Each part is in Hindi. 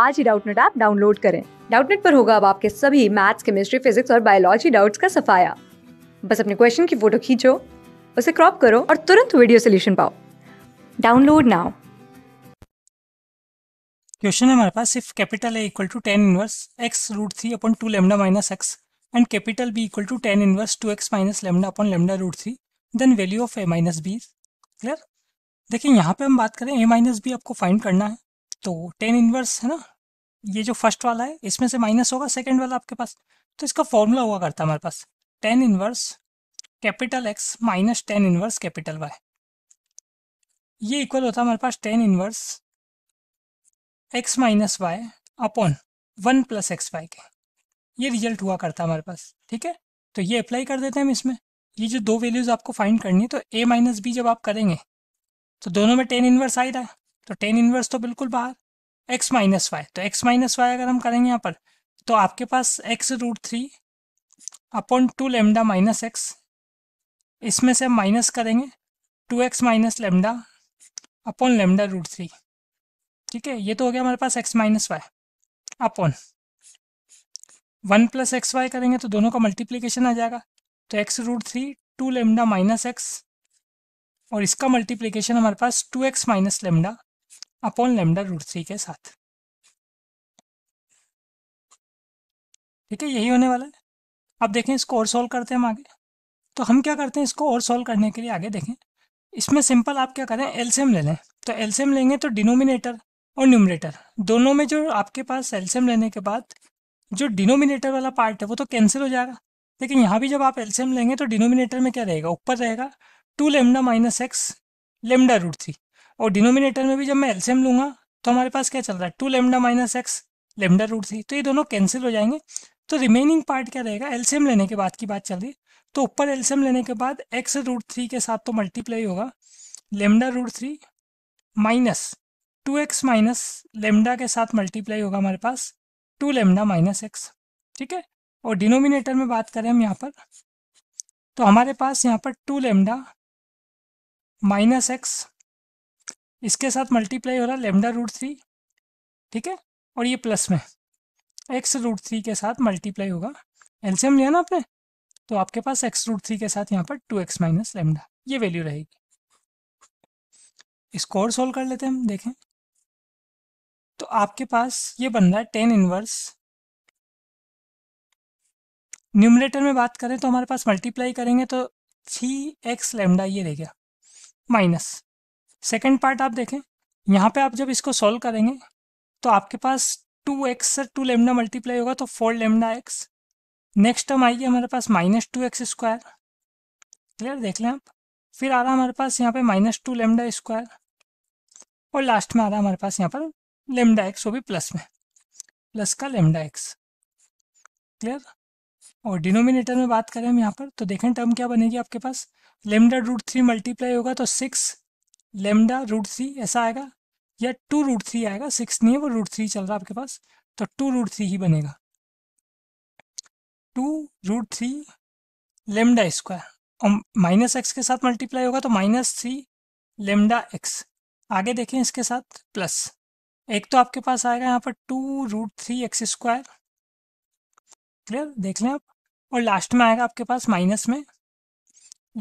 आज ही डाउटनेट ऐप डाउनलोड करें डाउटनेट पर होगा अब आपके सभी मैथ्स केमिस्ट्री फिजिक्स और बायोलॉजी डाउट्स का सफाया बस अपने क्वेश्चन की फोटो खींचो उसे क्रॉप करो और तुरंत वीडियो सोल्यूशन पाओ डाउनलोड नाउ क्वेश्चन हमारे पास if capital A equal to tan inverse x root three upon two lambda minus x and capital B equal to tan inverse two x minus lambda upon lambda root three then value of A minus B clear देखिए यहाँ पे हम बात करें ए माइनस बी आपको फाइंड करना है तो टेन इनवर्स है ना ये जो फर्स्ट वाला है इसमें से माइनस होगा सेकेंड वाला आपके पास तो इसका फॉर्मूला हुआ करता है हमारे पास tan inverse capital X minus tan inverse capital Y ये इक्वल होता है हमारे पास tan inverse x minus y upon one plus x y के ये रिजल्ट हुआ करता है हमारे पास ठीक है तो ये अप्लाई कर देते हैं हम इसमें ये जो दो वैल्यूज़ आपको फाइंड करनी है तो ए माइनस बी जब आप करेंगे तो दोनों में टेन इनवर्स आ ही रहा है तो टेन इनवर्स तो बिल्कुल बाहर एक्स माइनस वाई तो एक्स माइनस वाई अगर हम करेंगे यहाँ पर तो आपके पास x root three upon two lambda minus x इसमें से हम माइनस करेंगे two x minus lambda upon lambda root three ठीक है ये तो हो गया हमारे पास x minus y upon one plus x y करेंगे तो दोनों का मल्टीप्लीकेशन आ जाएगा तो x root three two lambda minus x और इसका मल्टीप्लीकेशन हमारे पास two x minus lambda upon lambda root three के साथ ठीक है यही होने वाला है अब देखें इसको और सॉल्व करते हैं हम आगे तो हम क्या करते हैं इसको और सॉल्व करने के लिए आगे देखें इसमें सिंपल आप क्या करें एलसीएम ले लें तो एलसीएम लेंगे तो डिनोमिनेटर और न्यूमिनेटर दोनों में जो आपके पास एलसीएम लेने के बाद जो डिनोमिनेटर वाला पार्ट है वो तो कैंसिल हो जाएगा लेकिन यहाँ भी जब आप एल्सियम लेंगे तो डिनोमिनेटर में क्या रहेगा ऊपर रहेगा two lambda minus x lambda root three और डिनोमिनेटर में भी जब मैं एलसीएम लूंगा तो हमारे पास क्या चल रहा है two lambda minus x lambda root three तो ये दोनों कैंसिल हो जाएंगे तो रिमेनिंग पार्ट क्या रहेगा एल्सियम लेने के बाद की बात चल रही है तो ऊपर एल्सियम लेने के बाद एक्स रूट थ्री के साथ तो मल्टीप्लाई होगा lambda root three minus two x minus lambda के साथ मल्टीप्लाई होगा हमारे पास टू लेमडा माइनस एक्स ठीक है और डिनोमिनेटर में बात करें हम यहाँ पर तो हमारे पास यहाँ पर टू लेमडा माइनस एक्स इसके साथ मल्टीप्लाई हो रहा है लेमडा रूट थ्री ठीक है और ये प्लस में एक्स रूट थ्री के साथ मल्टीप्लाई होगा एल्सियम लिया ना आपने तो आपके पास एक्स रूट थ्री के साथ यहाँ पर टू एक्स माइनस लेमडा ये वैल्यू रहेगी इसको और सोल्व कर लेते हैं हम देखें तो आपके पास ये बन रहा है टेन इनवर्स न्यूमरेटर में बात करें तो हमारे पास मल्टीप्लाई करेंगे तो थ्री एक्स लेमडा ये रह गया माइनस सेकेंड पार्ट आप देखें यहाँ पे आप जब इसको सॉल्व करेंगे तो आपके पास टू एक्स से टू लेमडा मल्टीप्लाई होगा तो four lambda x next term आएगी हमारे पास minus two x square clear देख लें आप फिर आ रहा हमारे पास यहाँ पे माइनस टू लेमडा स्क्वायर और लास्ट में आ रहा हमारे पास यहाँ पर लेमडा एक्स वो भी प्लस में प्लस का लेमडा एक्स क्लियर और डिनोमिनेटर में बात करें हम यहाँ पर तो देखें टर्म क्या बनेगी आपके पास लेमडा रूट थ्री मल्टीप्लाई होगा तो सिक्स लेमडा रूट थ्री ऐसा आएगा या टू रूट थ्री आएगा सिक्स नहीं है वो रूट थ्री चल रहा है आपके पास तो टू रूट थ्री ही बनेगा two root three lambda square और माइनस एक्स के साथ मल्टीप्लाई होगा तो माइनस थ्री लेमडा एक्स आगे देखें इसके साथ प्लस एक तो आपके पास आएगा यहाँ पर two root three x square clear देख लें आप और लास्ट में आएगा आपके पास माइनस में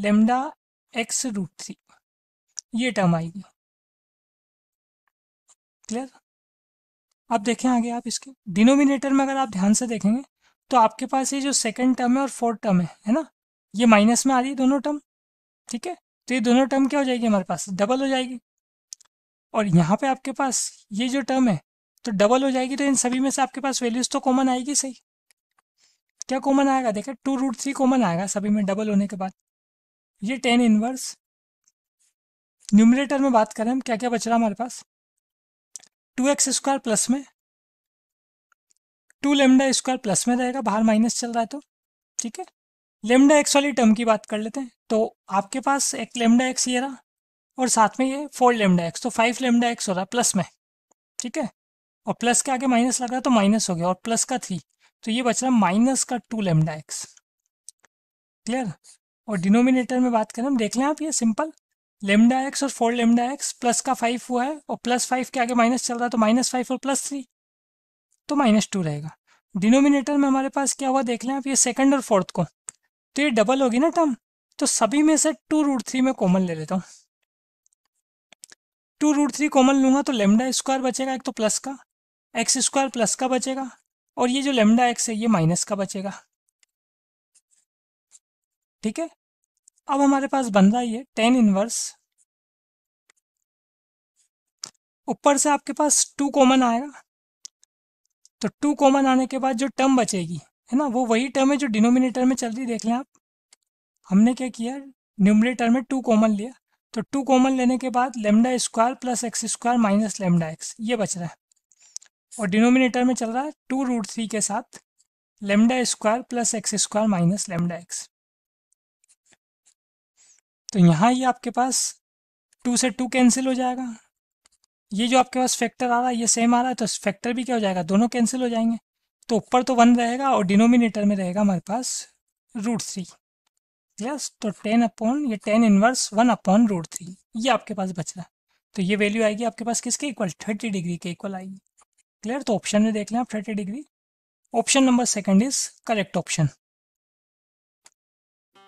लेमडा एक्स रूट थ्री ये टर्म आएगी क्लियर अब देखें आगे आप इसके डिनोमिनेटर में अगर आप ध्यान से देखेंगे तो आपके पास ये जो सेकेंड टर्म है और फोर्थ टर्म है है ना ये माइनस में आ रही है दोनों टर्म ठीक है तो ये दोनों टर्म क्या हो जाएगी हमारे पास डबल हो जाएगी और यहाँ पे आपके पास ये जो टर्म है तो डबल हो जाएगी तो इन सभी में से आपके पास वैल्यूज तो कॉमन आएगी सही क्या कॉमन आएगा देखे टू रूट थ्री कॉमन आएगा सभी में डबल होने के बाद ये टेन इनवर्स न्यूमिनेटर में बात करें हम क्या क्या बच रहा है हमारे पास टू एक्स स्क्वायर प्लस में टू लेमडा स्क्वायर प्लस में रहेगा बाहर माइनस चल रहा है तो ठीक है लेमडा एक्स वाली टर्म की बात कर लेते हैं तो आपके पास एक लेमडा एक्स ये रहा और साथ में ये फोर लेमडा एक्स तो फाइव लेमडा एक्स हो रहा है प्लस में ठीक है और प्लस के आगे माइनस लग रहा तो माइनस हो गया और प्लस का थ्री तो ये बच रहा माइनस का टू लेमडा एक्स क्लियर और डिनोमिनेटर में बात करें हम देख लें आप ये सिंपल लेमडा एक्स और फोर लेमडा एक्स प्लस का फाइव हुआ है और प्लस फाइव के आगे माइनस चल रहा है तो माइनस फाइव और प्लस थ्री तो माइनस टू रहेगा डिनोमिनेटर में हमारे पास क्या हुआ देख लें आप ये सेकंड और फोर्थ को तो ये डबल होगी ना टर्म तो सभी में से टू रूट थ्री में कॉमन ले लेता हूँ टू रूट थ्री कॉमन लूंगा तो लेमडा स्क्वायर बचेगा एक तो प्लस का एक्स स्क्वायर प्लस का बचेगा और ये जो लेमडा एक्स है ये माइनस का बचेगा ठीक है अब हमारे पास बन रहा है टेन इनवर्स ऊपर से आपके पास टू कॉमन आएगा तो टू कॉमन आने के बाद जो टर्म बचेगी है ना वो वही टर्म है जो डिनोमिनेटर में चल रही देख लें आप हमने क्या किया न्यूमिनेटर में टू कॉमन लिया तो टू कॉमन लेने के बाद lambda square plus x square minus lambda x ये बच रहा है और डिनोमिनेटर में चल रहा है टू रूट थ्री के साथ lambda square plus x square minus lambda x तो यहाँ ये आपके पास टू से टू कैंसिल हो जाएगा ये जो आपके पास फैक्टर आ रहा है ये सेम आ रहा है तो फैक्टर भी क्या हो जाएगा दोनों कैंसिल हो जाएंगे तो ऊपर तो वन रहेगा और डिनोमिनेटर में रहेगा हमारे पास रूट थ्री यस तो टेन अपॉन ये tan inverse one upon root three ये आपके पास बच रहा है तो ये वैल्यू आएगी आपके पास किसके इक्वल थर्टी डिग्री के इक्वल आएगी क्लियर तो ऑप्शन में देख लें आप thirty degree option number second is correct option